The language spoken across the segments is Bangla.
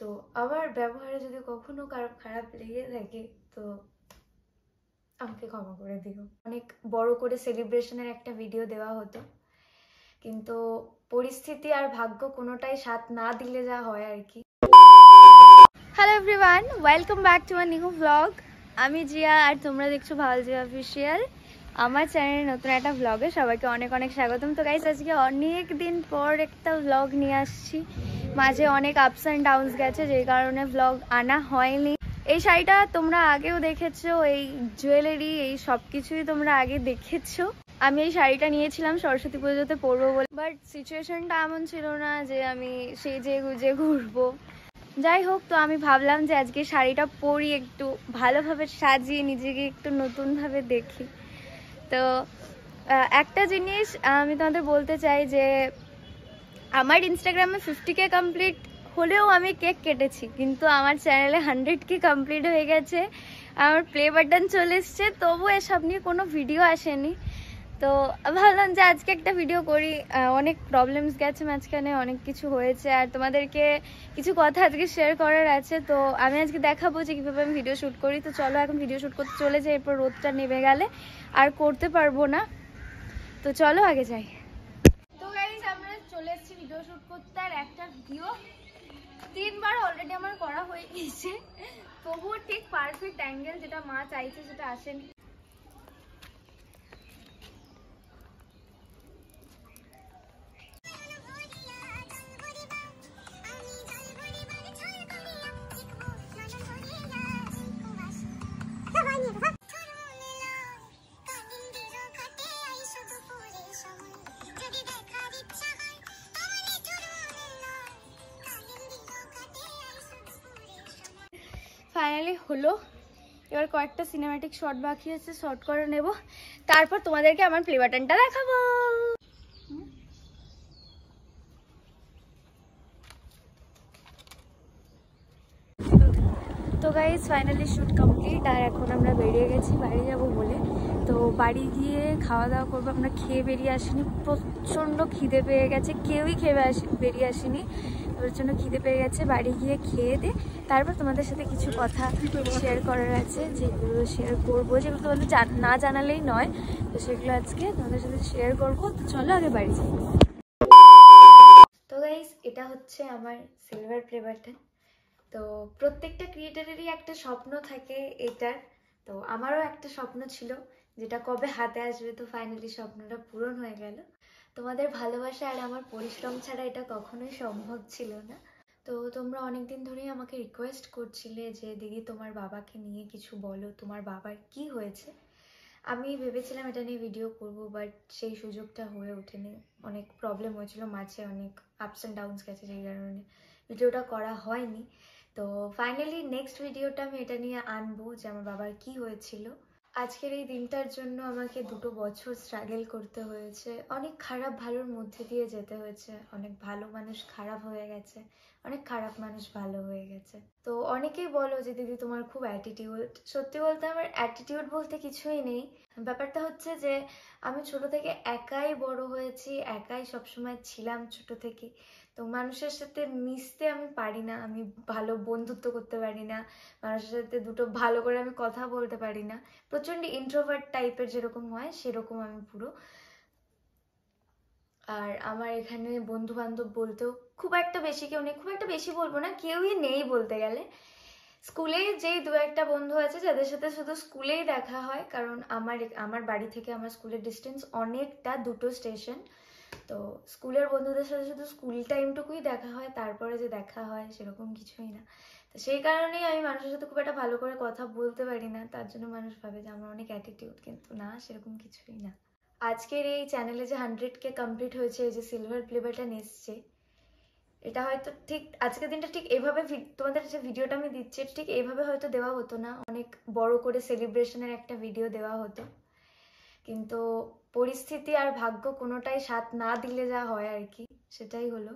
তো আমার ব্যবহারে যদি কখনো কারো খারাপ লেগে থাকে তো আমাকে ক্ষমা করে দিও অনেক বড় করে সেলিব্রেশনের একটা ভিডিও দেওয়া হতো কিন্তু পরিস্থিতি আর ভাগ্য কোনোটাই সাথ না দিলে যা হয় আর কি hello everyone welcome back to my new blog আমি জিয়া আর তোমরা দেখছো ভাওয়াল জিয়া অফিসিয়াল আমার চ্যানেলে নতুন একটা ব্লগে সবাইকে অনেক অনেক স্বাগতম তো গাইজ আজকে অনেক দিন পর একটা ভ্লগ নিয়ে আসছি মাঝে অনেক আপস অ্যান্ড ডাউনস গেছে যে কারণে ভ্লগ আনা হয়নি এই শাড়িটা তোমরা আগেও দেখেছো এই জুয়েলারি এই সব কিছুই তোমরা আগে দেখেছো আমি এই শাড়িটা নিয়েছিলাম সরস্বতী পুজোতে পরবো বলে বাট সিচুয়েশনটা এমন ছিল না যে আমি সেই যে গুজে ঘুরবো যাই হোক তো আমি ভাবলাম যে আজকে শাড়িটা পরি একটু ভালোভাবে সাজিয়ে নিজেকে একটু নতুনভাবে দেখি তো একটা জিনিস আমি তোমাদের বলতে চাই যে আমার ইনস্টাগ্রামে ফিফটি কে কমপ্লিট হলেও আমি কেক কেটেছি কিন্তু আমার চ্যানেলে হান্ড্রেড কে কমপ্লিট হয়ে গেছে আমার প্লে বাটন চলে এসছে তবু এসব নিয়ে কোনো ভিডিও আসেনি তো ভাবলাম যে আজকে একটা ভিডিও করি অনেক প্রবলেমস গেছে মাঝখানে অনেক কিছু হয়েছে আর তোমাদেরকে কিছু কথা আজকে শেয়ার করার আছে তো আমি আজকে দেখাবো যে কীভাবে আমি ভিডিও শ্যুট করি তো চলো এখন ভিডিও শ্যুট করতে চলে যাই এরপর রোদটা নেমে গেলে আর করতে পারবো না তো চলো আগে যাই তো আমরা চলে এসেছি ভিডিও করতে আর একটা ভিডিও তিনবার অলরেডি আমার করা হয়ে গেছে তবুও ঠিক পারফেক্ট অ্যাঙ্গেল যেটা মা চাইছে সেটা আসেনি ফাইনালি হলো এবার কয়েকটা সিনেম্যাটিক শট বাকি আছে শর্ট করে নেব তারপর তোমাদেরকে আমার প্লে বাটনটা দেখাবো তো গাইজ ফাইনালি শ্যুট কমপ্লিট আর এখন আমরা বেরিয়ে গেছি বাড়ি যাব বলে তো বাড়ি গিয়ে খাওয়া দাওয়া করবো আমরা খেয়ে বেরিয়ে আসিনি প্রচণ্ড খিদে পেয়ে গেছে কেউই খেয়ে বেরিয়ে আসিনি প্রচণ্ড খিদে পেয়ে গেছে বাড়ি গিয়ে খেয়ে দিয়ে তারপর তোমাদের সাথে কিছু কথা শেয়ার করার আছে যেগুলো শেয়ার করবো যেগুলো তোমাদের না জানালেই নয় তো সেগুলো আজকে তোমাদের সাথে শেয়ার করবো তো চলো আগে বাড়ি যাই তো গাইজ এটা হচ্ছে আমার সিলভার ফ্লেভারটা তো প্রত্যেকটা ক্রিয়েটারেরই একটা স্বপ্ন থাকে এটার তো আমারও একটা স্বপ্ন ছিল যেটা কবে হাতে আসবে তো ফাইনালি স্বপ্নটা পূরণ হয়ে গেল তোমাদের ভালোবাসা আর আমার পরিশ্রম ছাড়া এটা কখনোই সম্ভব ছিল না তো তোমরা অনেক দিন ধরেই আমাকে রিকোয়েস্ট করছিলে যে দিদি তোমার বাবাকে নিয়ে কিছু বলো তোমার বাবার কি হয়েছে আমি ভেবেছিলাম এটা নিয়ে ভিডিও করব বাট সেই সুযোগটা হয়ে ওঠেনি অনেক প্রবলেম হয়েছিল মাঝে অনেক আপস অ্যান্ড ডাউনস গেছে সেই কারণে ভিডিওটা করা হয়নি তো ফাইনালি নেক্সট ভিডিওটা আমি এটা নিয়ে আনবো যে আমার বাবার কি হয়েছিল আজকের এই দিনটার জন্য আমাকে দুটো বছর স্ট্রাগল করতে হয়েছে অনেক খারাপ ভালোর মধ্যে দিয়ে যেতে হয়েছে অনেক ভালো মানুষ খারাপ হয়ে গেছে অনেক খারাপ মানুষ ভালো হয়ে গেছে তো অনেকেই বলো যে দিদি তোমার খুব অ্যাটিটিউড সত্যি বলতে আমার অ্যাটিটিউড বলতে কিছুই নেই ব্যাপারটা হচ্ছে যে আমি ছোট থেকে একাই বড় হয়েছি একাই সবসময় ছিলাম ছোট থেকে তো মানুষের সাথে মিশতে আমি পারি না আমি ভালো বন্ধুত্ব করতে পারি না মানুষের সাথে দুটো ভালো করে আমি কথা বলতে পারি না প্রচণ্ড ইন্ট্রোভার্ট টাইপের যেরকম হয় সেরকম আমি পুরো আর আমার এখানে বন্ধু বান্ধব বলতেও খুব একটা বেশি কেউ নেই খুব একটা বেশি বলবো না কেউই নেই বলতে গেলে স্কুলে যেই দু একটা বন্ধু আছে যাদের সাথে শুধু স্কুলেই দেখা হয় কারণ আমার আমার বাড়ি থেকে আমার স্কুলের ডিস্টেন্স অনেকটা দুটো স্টেশন তো স্কুলের বন্ধুদের সাথে শুধু স্কুল টাইমটুকুই দেখা হয় তারপরে যে দেখা হয় সেরকম কিছুই না তো সেই কারণেই আমি মানুষের সাথে খুব একটা ভালো করে কথা বলতে পারি না তার জন্য মানুষ ভাবে যে আমার অনেক অ্যাটিটিউড কিন্তু না সেরকম কিছুই না আজকের এই চ্যানেলে যে হান্ড্রেড কে কমপ্লিট হয়েছে এই যে সিলভার প্লে বাটন এটা হয়তো ঠিক আজকের দিনটা ঠিক এভাবে তোমাদের যে ভিডিওটা আমি দিচ্ছি ঠিক এভাবে হয়তো দেওয়া হতো না অনেক বড় করে সেলিব্রেশনের একটা ভিডিও দেওয়া হতো কিন্তু পরিস্থিতি আর ভাগ্য কোনোটাই সাথ না দিলে যা হয় আর কি সেটাই হলো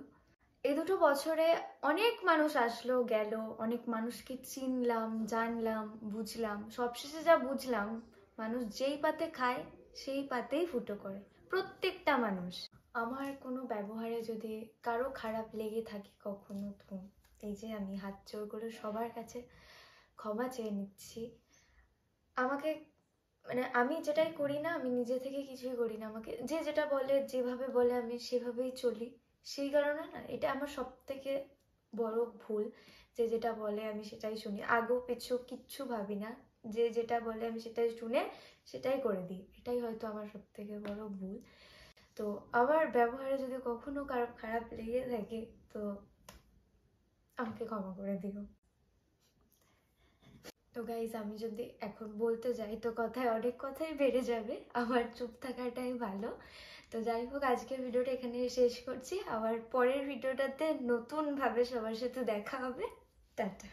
এই দুটো বছরে অনেক মানুষ আসলো গেল অনেক মানুষকে চিনলাম জানলাম বুঝলাম সবশেষে যা বুঝলাম মানুষ যেই পাতে খায় সেই পাতেই ফুটো করে প্রত্যেকটা মানুষ আমার কোনো ব্যবহারে যদি কারো খারাপ লেগে থাকে কখনো তো এই যে আমি হাত জোর করে সবার কাছে ক্ষমা চেয়ে নিচ্ছি আমাকে মানে আমি যেটাই করি না আমি নিজে থেকে কিছুই করি না আমাকে যে যেটা বলে যেভাবে বলে আমি সেভাবেই চলি সেই কারণে না এটা আমার সব থেকে বড় ভুল যে যেটা বলে আমি সেটাই শুনি আগো পিছু কিচ্ছু ভাবি না যে যেটা বলে আমি সেটাই শুনে সেটাই করে দিই এটাই হয়তো আমার সব থেকে বড় ভুল তো আমার ব্যবহারে যদি কখনো কারো খারাপ লেগে থাকে তো আমাকে ক্ষমা করে দিও তো গাইজ আমি যদি এখন বলতে যাই তো কথায় অনেক কথাই বেড়ে যাবে আমার চুপ থাকাটাই ভালো তো যাই হোক আজকের ভিডিওটা এখানে শেষ করছি আবার পরের ভিডিওটাতে নতুনভাবে সবার সাথে দেখা হবে টাটা